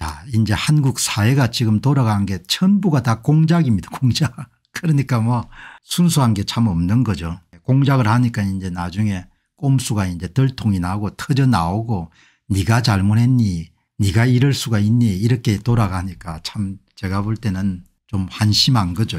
자, 이제 한국 사회가 지금 돌아간 게 전부가 다 공작입니다. 공작. 그러니까 뭐 순수한 게 참 없는 거죠. 공작을 하니까 이제 나중에 꼼수가 이제 덜통이 나고 터져 나오고 네가 잘못했니 네가 이럴 수가 있니 이렇게 돌아가니까 참 제가 볼 때는 좀 한심한 거죠.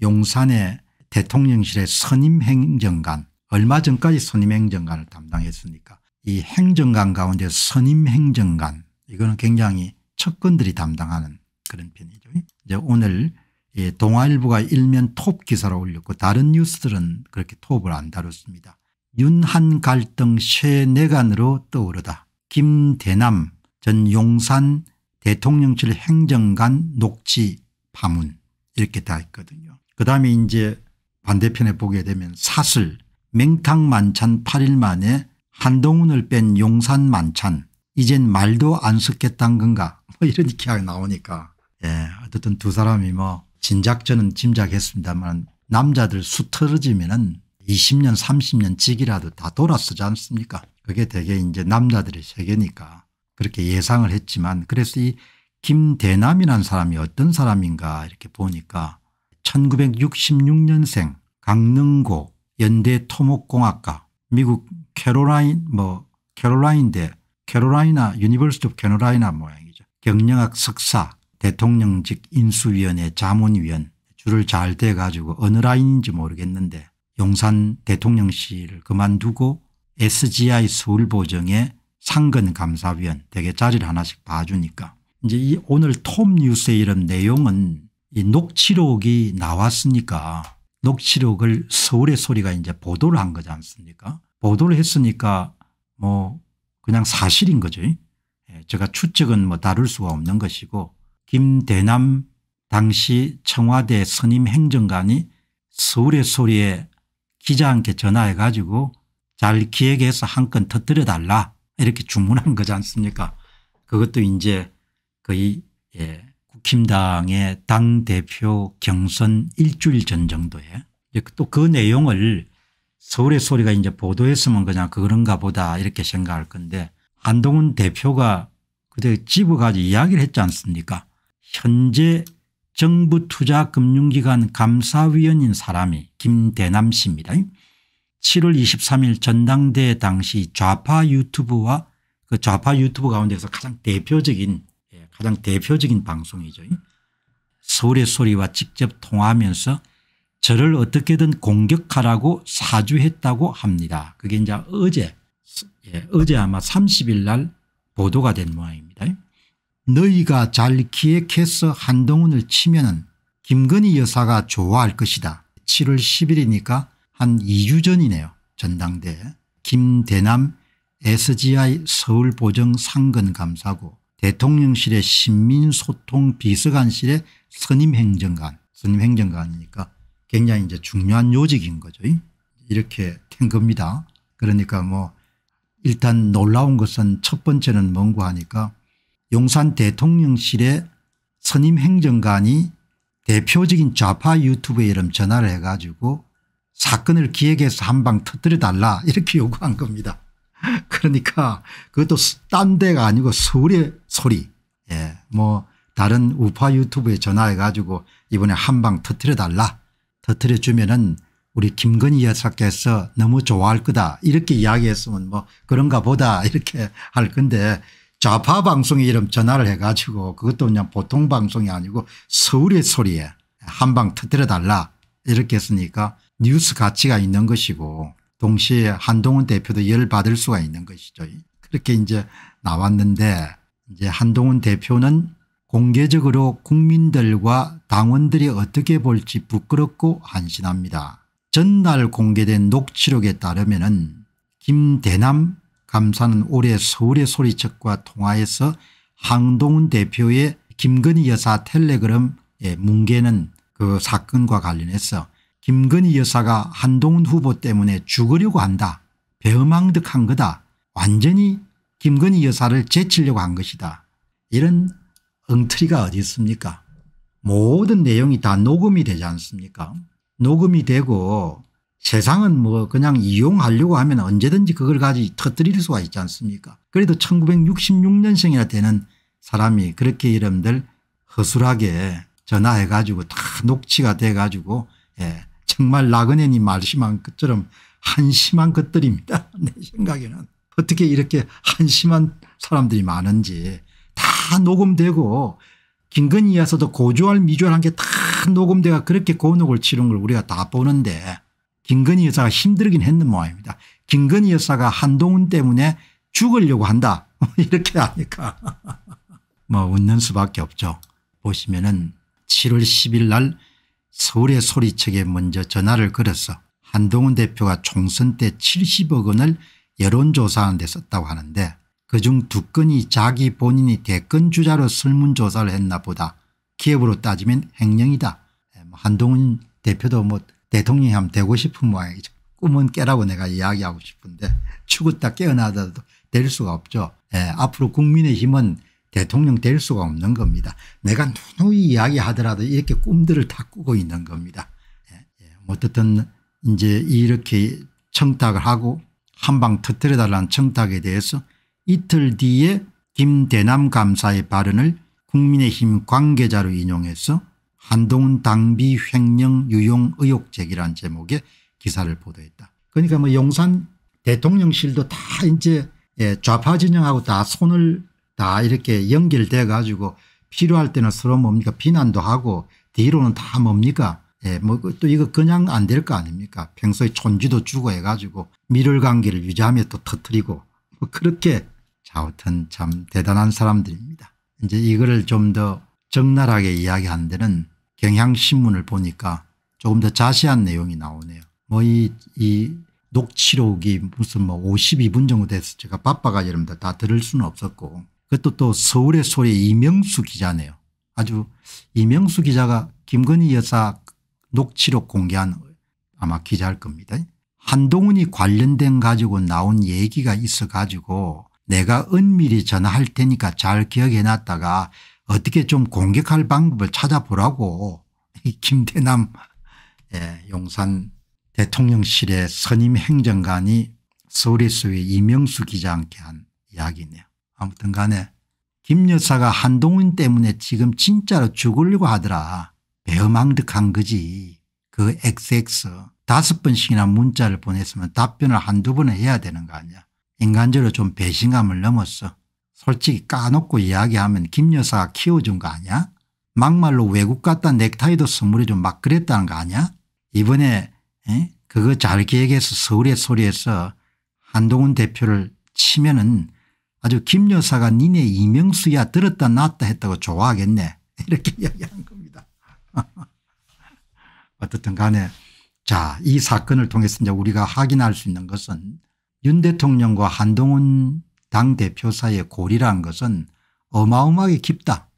용산의 대통령실의 선임행정관 얼마 전까지 선임행정관을 담당했으니까 이 행정관 가운데 선임행정관 이거는 굉장히 측근들이 담당하는 그런 편이죠. 이제 오늘 예, 동아일보가 일면 톱 기사로 올렸고 다른 뉴스들은 그렇게 톱을 안 다뤘습니다. 윤한 갈등 쇠내간으로 떠오르다. 김대남 전 용산 대통령실 행정관 녹취 파문 이렇게 다 있거든요. 그다음에 이제 반대편에 보게 되면 사슬 맹탕 만찬 8일 만에 한동훈을 뺀 용산 만찬 이젠 말도 안 섞겠다는 건가 뭐 이런 기가 나오니까 예 어쨌든 두 사람이 뭐 진작 저는 짐작했습니다만 남자들 수 틀어지면은 20년 30년 찍이라도 다 돌아서지 않습니까 그게 되게 이제 남자들의 세계니까 그렇게 예상을 했지만 그래서 이 김대남이라는 사람이 어떤 사람인가 이렇게 보니까 1966년생 강릉고 연대 토목공학과 미국 캐롤라인 뭐 캐롤라인대 캐롤라이나 유니버스티 오브 캐롤라이나 모양이죠. 경영학 석사 대통령직 인수위원회 자문위원 줄을 잘떼 가지고 어느 라인인지 모르겠는데 용산 대통령실을 그만두고 SGI 서울보정의 상근감사위원 되게 자리를 하나씩 봐주니까 이제 이 오늘 톰 뉴스의 이런 내용은 이 녹취록이 나왔으니까 녹취록을 서울의 소리가 이제 보도를 한 거지 않습니까 보도를 했으니까 뭐 그냥 사실인 거죠. 예, 제가 추측은 뭐 다룰 수가 없는 것이고 김대남 당시 청와대 선임 행정관이 서울의 소리에 기자한테 전화해 가지고 잘 기획해서 한 건 터뜨려 달라 이렇게 주문한 거지 않습니까 그것도 이제 거의 예, 국힘당의 당대표 경선 일주일 전 정도에 또 그 내용을 서울의 소리가 이제 보도했으면 그냥 그런가 보다 이렇게 생각할 건데 한동훈 대표가 그때 집어가지고 이야기를 했지 않습니까 현재 정부 투자 금융기관 감사위원인 사람이 김대남 씨입니다. 7월 23일 전당대 당시 좌파 유튜브와 그 좌파 유튜브 가운데서 가장 대표적인 예, 가장 대표적인 방송이죠. 서울의 소리와 직접 통화하면서 저를 어떻게든 공격하라고 사주했다고 합니다. 그게 이제 어제 예, 어제 아마 30일 날 보도가 된 모양입니다. 너희가 잘 기획해서 한동훈을 치면 은 김건희 여사가 좋아할 것이다. 7월 10일이니까 한 2주 전이네요. 전당대회 김대남 SGI 서울보정 상근감사고 대통령실의 신민소통 비서관실의 선임행정관 선임행정관이니까 굉장히 이제 중요한 요직인 거죠. 이렇게 된 겁니다. 그러니까 뭐 일단 놀라운 것은 첫 번째는 뭔고 하니까 용산 대통령실에 선임 행정관이 대표적인 좌파 유튜브에 이름 전화를 해가지고 사건을 기획해서 한 방 터뜨려 달라 이렇게 요구한 겁니다. 그러니까 그것도 딴 데가 아니고 서울의 소리 예. 뭐 다른 우파 유튜브에 전화해 가지고 이번에 한 방 터뜨려 달라 터트려주면은 우리 김건희 여사께서 너무 좋아할 거다 이렇게 이야기했으면 뭐 그런가 보다 이렇게 할 건데 좌파 방송에 이름 전화를 해가지고 그것도 그냥 보통 방송이 아니고 서울의 소리에 한 방 터뜨려 달라 이렇게 했으니까 뉴스 가치가 있는 것이고 동시에 한동훈 대표도 열받을 수가 있는 것이죠. 그렇게 이제 나왔는데 이제 한동훈 대표는 공개적으로 국민들과 당원들이 어떻게 볼지 부끄럽고 한심합니다. 전날 공개된 녹취록에 따르면 김대남 감사는 올해 서울의 소리척과 통화해서 항동훈 대표의 김건희 여사 텔레그램의 문개는그 사건과 관련해서 김건희 여사가 한동훈 후보 때문에 죽으려고 한다. 배어망득한 거다. 완전히 김건희 여사를 제치려고 한 것이다. 이런 엉터리가 어디 있습니까 모든 내용이 다 녹음이 되지 않습니까 녹음이 되고 세상은 뭐 그냥 이용하려고 하면 언제든지 그걸 가지 터뜨릴 수가 있지 않습니까 그래도 1 9 6 6년생이나 되는 사람이 그렇게 여러분들 허술하게 전화해 가지고 다 녹취가 돼 가지고 예, 정말 나그네님 말씀한 것처럼 한심한 것들입니다. 내 생각에는 어떻게 이렇게 한심한 사람들이 많은지 다 녹음되고 김건희에서도 고조할 미조할 한 게 다 녹음돼가 그렇게 고녹을 치른 걸 우리가 다 보는데 김건희 여사가 힘들긴 했는 모양입니다. 김건희 여사가 한동훈 때문에 죽으려고 한다 이렇게 하니까 뭐 웃는 수밖에 없죠. 보시면은 7월 10일 날 서울의 소리책에 먼저 전화를 걸어서 한동훈 대표가 총선 때 70억 원을 여론조사하는 데 썼다고 하는데 그중 두 건이 자기 본인이 대권주자로 설문조사를 했나 보다. 기업으로 따지면 횡령이다. 음, 한동훈 대표도 뭐 대통령이 하면 되고 싶은 모양이죠. 꿈은 깨라고 내가 이야기하고 싶은데 죽었다 깨어나더라도 될 수가 없죠. 예, 앞으로 국민의힘은 대통령 될 수가 없는 겁니다. 내가 누누이 이야기하더라도 이렇게 꿈들을 다 꾸고 있는 겁니다. 예, 예. 어쨌든 이제 이렇게 청탁을 하고 한 방 터뜨려달라는 청탁에 대해서 이틀 뒤에 김대남 감사의 발언을 국민의힘 관계자로 인용해서 한동훈 당비 횡령 유용 의혹 제기란 제목의 기사를 보도했다. 그러니까 뭐 용산 대통령실도 다 이제 예, 좌파 진영하고 다 손을 다 이렇게 연결돼 가지고 필요할 때는 서로 뭡니까 비난도 하고 뒤로는 다 뭡니까 예, 뭐또 그 이거 그냥 안 될 거 아닙니까 평소에 촌지도 주고 해가지고 밀을 관계를 유지하며 또 터트리고 뭐 그렇게 아무튼 참 대단한 사람들입니다. 이제 이거를 좀더 적나라하게 이야기한 데는 경향신문을 보니까 조금 더 자세한 내용이 나오네요. 뭐이 이 녹취록이 무슨 뭐 52분 정도 돼서 제가 바빠가 여러분들 다 들을 수는 없었고 그것도 또 서울의 소리 이명수 기자네요. 아주 이명수 기자가 김건희 여사 녹취록 공개한 아마 기자일 겁니다. 한동훈이 관련된 가지고 나온 얘기가 있어 가지고 내가 은밀히 전화할 테니까 잘 기억해놨다가 어떻게 좀 공격할 방법을 찾아보라고 김대남 예, 용산 대통령실의 선임 행정관이 서울의수의 이명수 기자한테 한 이야기네요. 아무튼 간에 김 여사가 한동훈 때문에 지금 진짜로 죽으려고 하더라. 배어망득한 거지. 그 XX 다섯 번씩이나 문자를 보냈으면 답변을 한두 번은 해야 되는 거 아니야. 인간적으로 좀 배신감을 넘었어. 솔직히 까놓고 이야기하면 김 여사가 키워준 거 아니야? 막말로 외국 갔다 넥타이도 선물해준 막 그랬다는 거 아니야? 이번에 에? 그거 잘 기획해서 서울의 소리에서 한동훈 대표를 치면은 아주 김 여사가 니네 이명수야 들었다 놨다 했다고 좋아하겠네 이렇게 이야기한 겁니다. 어떻든 간에 자 이 사건을 통해서 이제 우리가 확인할 수 있는 것은 윤 대통령과 한동훈 당대표 사이의 고리라는 것은 어마어마하게 깊다.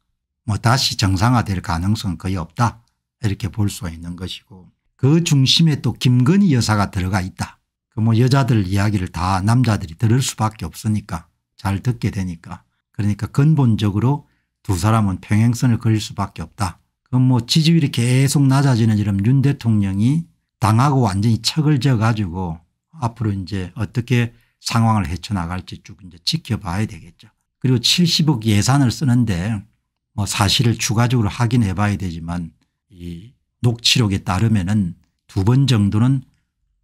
뭐 다시 정상화될 가능성은 거의 없다. 이렇게 볼수 있는 것이고 그 중심에 또 김건희 여사가 들어가 있다. 그 뭐 여자들 이야기를 다 남자들이 들을 수밖에 없으니까 잘 듣게 되니까 그러니까 근본적으로 두 사람은 평행선을 그릴 수밖에 없다. 그 뭐 지지율이 계속 낮아지는 이런 윤 대통령이 당하고 완전히 척을 져 가지고 앞으로 이제 어떻게 상황을 헤쳐나갈지 쭉 이제 지켜봐야 되겠죠. 그리고 70억 예산을 쓰는데 뭐 사실을 추가적으로 확인해 봐야 되지만 이 녹취록에 따르면은 두 번 정도는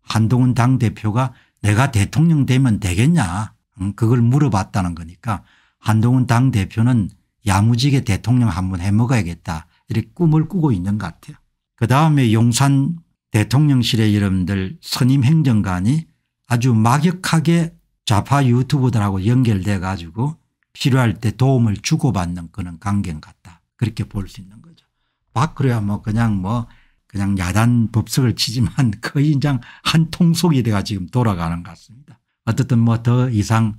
한동훈 당대표가 내가 대통령 되면 되겠냐 그걸 물어봤다는 거니까 한동훈 당대표는 야무지게 대통령 한 번 해먹어야겠다 이렇게 꿈을 꾸고 있는 것 같아요. 그 다음에 용산 대통령실의 여러분들 선임 행정관이 아주 막역하게 좌파 유튜브들하고 연결돼 가지고 필요할 때 도움을 주고받는 그런 관계인 같다. 그렇게 볼 수 있는 거죠. 박근혜야 뭐 그냥 뭐 그냥 야단 법석을 치지만 거의 그냥 한 통속이 돼가 지금 돌아가는 것 같습니다. 어쨌든 뭐 더 이상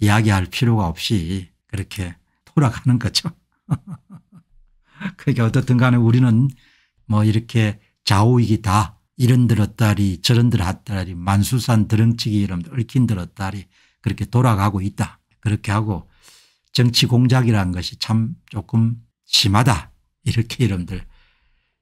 이야기할 필요가 없이 그렇게 돌아가는 거죠. 그러 그러니까 어떻든 간에 우리는 뭐 이렇게 좌우익이다 이런 들었다리 저런 들었다리 만수산 드렁치기 이런 얽힌 들었다리 그렇게 돌아가고 있다. 그렇게 하고 정치 공작이라는 것이 참 조금 심하다. 이렇게 이름들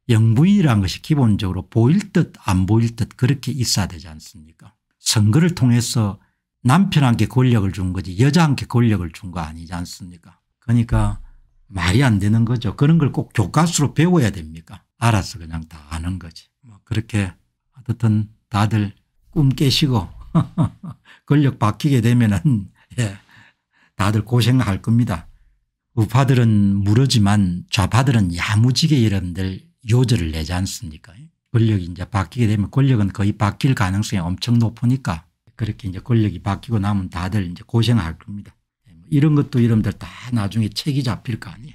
영부인이라는 것이 기본적으로 보일 듯 안 보일 듯 그렇게 있어야 되지 않습니까 선거를 통해서 남편한테 권력을 준 거지 여자한테 권력을 준 거 아니지 않습니까 그러니까 말이 안 되는 거죠. 그런 걸 꼭 교과서로 배워야 됩니까 알아서 그냥 다 아는 거지. 뭐 그렇게 어떻든 다들 꿈 깨시고 권력 바뀌게 되면은 예, 다들 고생할 겁니다. 우파들은 무르지만 좌파들은 야무지게 여러분들 요절을 내지 않습니까? 권력이 이제 바뀌게 되면 권력은 거의 바뀔 가능성이 엄청 높으니까 그렇게 이제 권력이 바뀌고 나면 다들 이제 고생할 겁니다. 예, 뭐 이런 것도 여러분들 다 나중에 책이 잡힐 거 아니에요.